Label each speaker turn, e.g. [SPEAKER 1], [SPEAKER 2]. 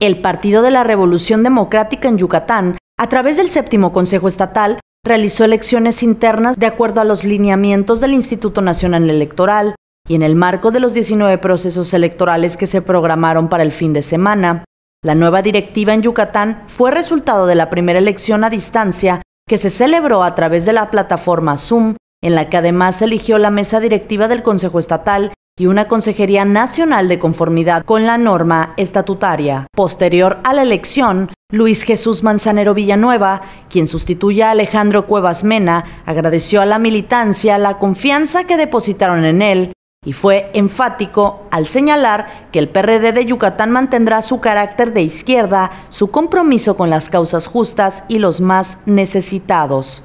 [SPEAKER 1] El Partido de la Revolución Democrática en Yucatán, a través del séptimo Consejo Estatal, realizó elecciones internas de acuerdo a los lineamientos del Instituto Nacional Electoral y en el marco de los 19 procesos electorales que se programaron para el fin de semana. La nueva directiva en Yucatán fue resultado de la primera elección a distancia que se celebró a través de la plataforma Zoom, en la que además eligió la mesa directiva del Consejo Estatal y una Consejería Nacional de Conformidad con la norma estatutaria. Posterior a la elección, Luis Jesús Manzanero Villanueva, quien sustituye a Alejandro Cuevas Mena, agradeció a la militancia la confianza que depositaron en él y fue enfático al señalar que el PRD de Yucatán mantendrá su carácter de izquierda, su compromiso con las causas justas y los más necesitados.